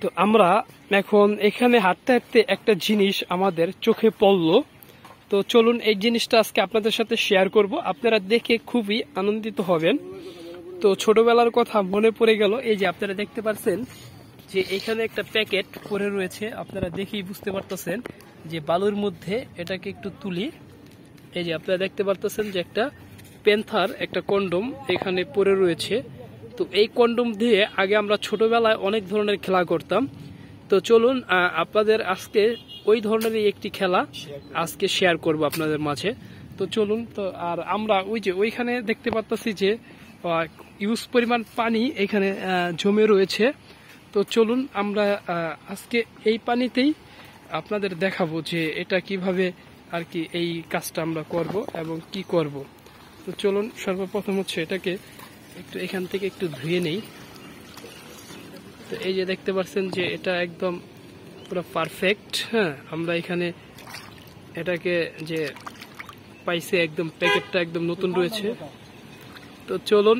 তো আমরা এখন এখানে হাঁটতে হাঁটতে একটা জিনিস আমাদের চোখে পড়লো তো চলুন এই জিনিসটা আজকে আপনাদের সাথে শেয়ার করব আপনারা দেখে খুবই আনন্দিত হবেন তো ছোটবেলার কথা মনে পড়ে গেল এই যে আপনারা দেখতে পাচ্ছেন যে এখানে একটা প্যাকেট পরে রয়েছে আপনারা দেখেই বুঝতে পারতেছেন যে বালুর মধ্যে এটাকে একটু তুলি এই যে আপনারা দেখতে পারতেছেন যে একটা পেন্থার একটা কন্ডম এখানে পরে রয়েছে তো এই কন্ডম দিয়ে আগে আমরা ছোটোবেলায় অনেক ধরনের খেলা করতাম তো চলুন আপনাদের আজকে ওই ধরনেরই একটি খেলা আজকে শেয়ার করব আপনাদের মাঝে তো চলুন তো আর আমরা ওই যে ওইখানে দেখতে পাচ্ছি যে ইউজ পরিমাণ পানি এখানে জমে রয়েছে তো চলুন আমরা আজকে এই পানিতেই আপনাদের দেখাবো যে এটা কিভাবে আর কি এই কাজটা আমরা করব এবং কি করব তো চলুন সর্বপ্রথম হচ্ছে এটাকে একটু এখান থেকে একটু ধুয়ে নেই তো এই যে দেখতে পাচ্ছেন যে এটা একদম পুরো পারফেক্ট হ্যাঁ আমরা এখানে এটাকে যে পাইছে একদম প্যাকেটটা একদম নতুন রয়েছে তো চলুন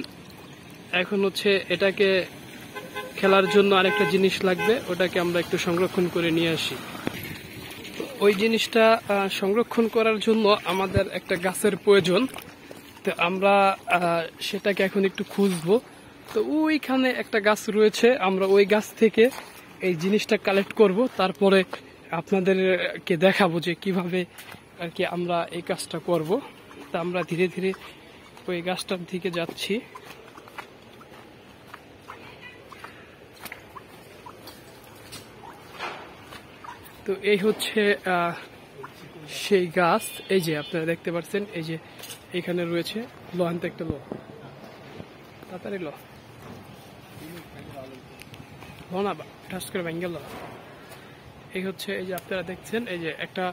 এখন হচ্ছে এটাকে খেলার জন্য আরেকটা জিনিস লাগবে ওটাকে আমরা একটু সংরক্ষণ করে নিয়ে আসি ওই জিনিসটা সংরক্ষণ করার জন্য আমাদের একটা গাছের প্রয়োজন তো আমরা সেটাকে এখন একটু খুঁজবো তো ওইখানে একটা গাছ রয়েছে আমরা ওই গাছ থেকে এই জিনিসটা কালেক্ট করব তারপরে আপনাদেরকে দেখাবো যে কিভাবে আর কি আমরা এই কাজটা করব তা আমরা ধীরে ধীরে ওই গাছটার দিকে যাচ্ছি তো এই হচ্ছে সেই গাছ এই যে আপনারা দেখতে পাচ্ছেন এই যে এখানে রয়েছে লোহান্ত একটা লো তাড়াতাড়ি লো লোনা ঠাস করে এই হচ্ছে এই যে আপনারা দেখছেন এই যে একটা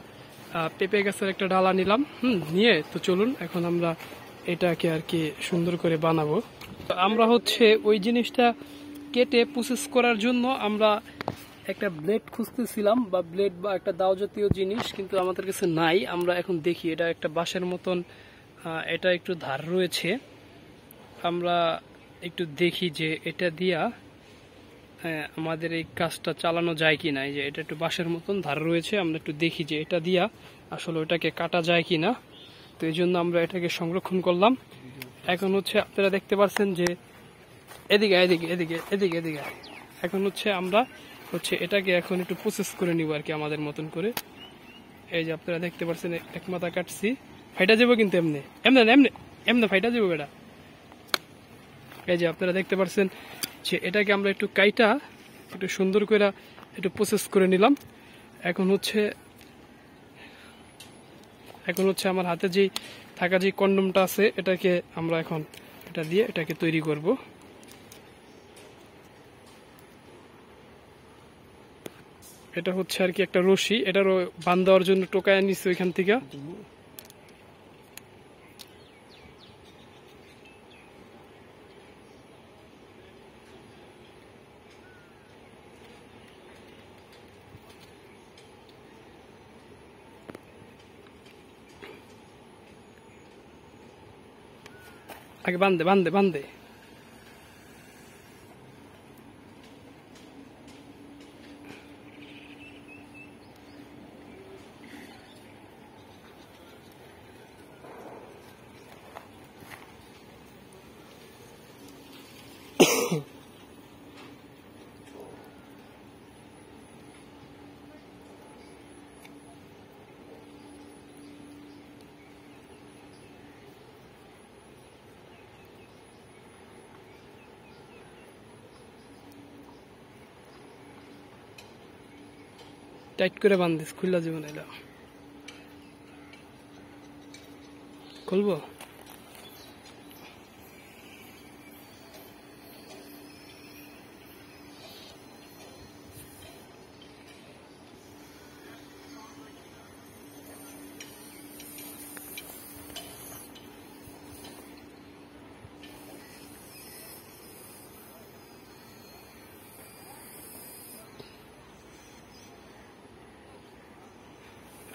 পেঁপে গাছের একটা ডালা নিলাম হুম নিয়ে তো চলুন এখন আমরা এটাকে আর কি সুন্দর করে বানাবো আমরা হচ্ছে ওই জিনিসটা কেটে প্রসেস করার জন্য আমরা একটা ব্লেড খুঁজতেছিলাম বা ব্লেড বা একটা দাও জাতীয় জিনিস কিন্তু আমাদের কাছে নাই আমরা এখন দেখি এটা একটা বাঁশের মতন এটা একটু ধার রয়েছে আমরা একটু দেখি যে এটা দিয়া আমাদের এই কাজটা চালানো যায় কি না যে এটা একটু বাঁশের মতন ধার রয়েছে আমরা একটু দেখি যে এটা দিয়া আসলে ওটাকে কাটা যায় কি না তো এই জন্য আমরা এটাকে সংরক্ষণ করলাম এখন হচ্ছে আপনারা দেখতে পাচ্ছেন যে এদিকে এদিকে এদিকে এদিকে এদিকে এখন হচ্ছে আমরা হচ্ছে এটাকে এখন একটু প্রসেস করে নিব আর কি আমাদের মতন করে এই যে আপনারা দেখতে পাচ্ছেন এক মাথা কাটছি ফাইটা যাবো কিন্তু এমনি এমনি এমনি এমনি ফাইটা যাবো এটা এই যে আপনারা দেখতে পাচ্ছেন যে এটাকে আমরা একটু কাইটা একটু সুন্দর করে একটু প্রসেস করে নিলাম এখন হচ্ছে এখন হচ্ছে আমার হাতে যে থাকা যে কন্ডমটা আছে এটাকে আমরা এখন এটা দিয়ে এটাকে তৈরি করব এটা হচ্ছে আর কি একটা রশি এটারও বান দেওয়ার জন্য টোকায় নিচ্ছে ওইখান থেকে আগে বান্ধে বান্ধে বান্ধে টাইট করে বান্ধিস খুললা জীবন এলা খুলবো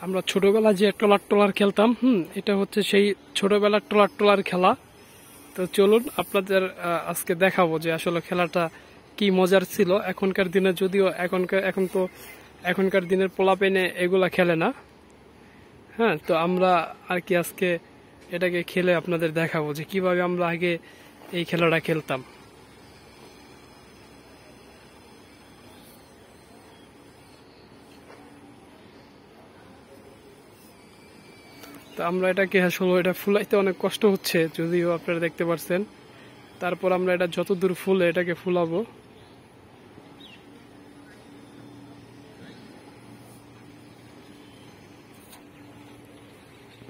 আমরা ছোটবেলা যে টলার টলার খেলতাম হুম এটা হচ্ছে সেই ছোটোবেলার টলার টলার খেলা তো চলুন আপনাদের আজকে দেখাবো যে আসলে খেলাটা কি মজার ছিল এখনকার দিনে যদিও এখনকার এখন তো এখনকার দিনের পেনে এগুলা খেলে না হ্যাঁ তো আমরা আর কি আজকে এটাকে খেলে আপনাদের দেখাবো যে কিভাবে আমরা আগে এই খেলাটা খেলতাম তো আমরা এটাকে আসলে হ্যাঁ এটা ফুলাইতে অনেক কষ্ট হচ্ছে যদিও আপনারা দেখতে পাচ্ছেন তারপর আমরা এটা যত দূর ফুলে এটাকে ফুলাবো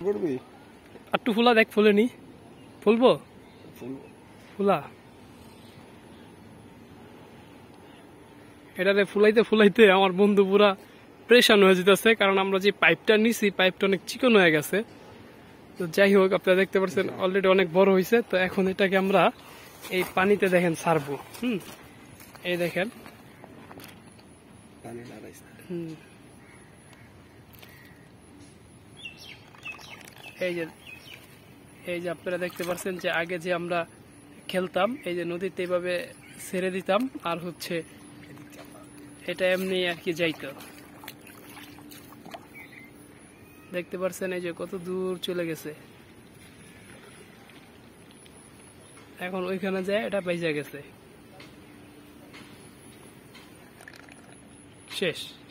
করবি ফুলা দেখ নি ফুলবো ফুলা এটাতে ফুলাইতে ফুলাইতে আমার বন্ধু পুরা প্রেশান হয়ে যেতেছে কারণ আমরা যে পাইপটা নিছি পাইপটা অনেক চিকন হয়ে গেছে তো যাই হোক আপনারা দেখতে পাচ্ছেন অলরেডি অনেক বড় হয়েছে তো এখন এটাকে আমরা এই পানিতে দেখেন সারবো হুম এই দেখেন এই যে এই যে আপনারা দেখতে পাচ্ছেন যে আগে যে আমরা খেলতাম এই যে নদীতে এইভাবে ছেড়ে দিতাম আর হচ্ছে এটা এমনি আর কি যাইতো দেখতে পারছেন এই যে কত দূর চলে গেছে এখন ওইখানে যায় এটা পাইজা গেছে শেষ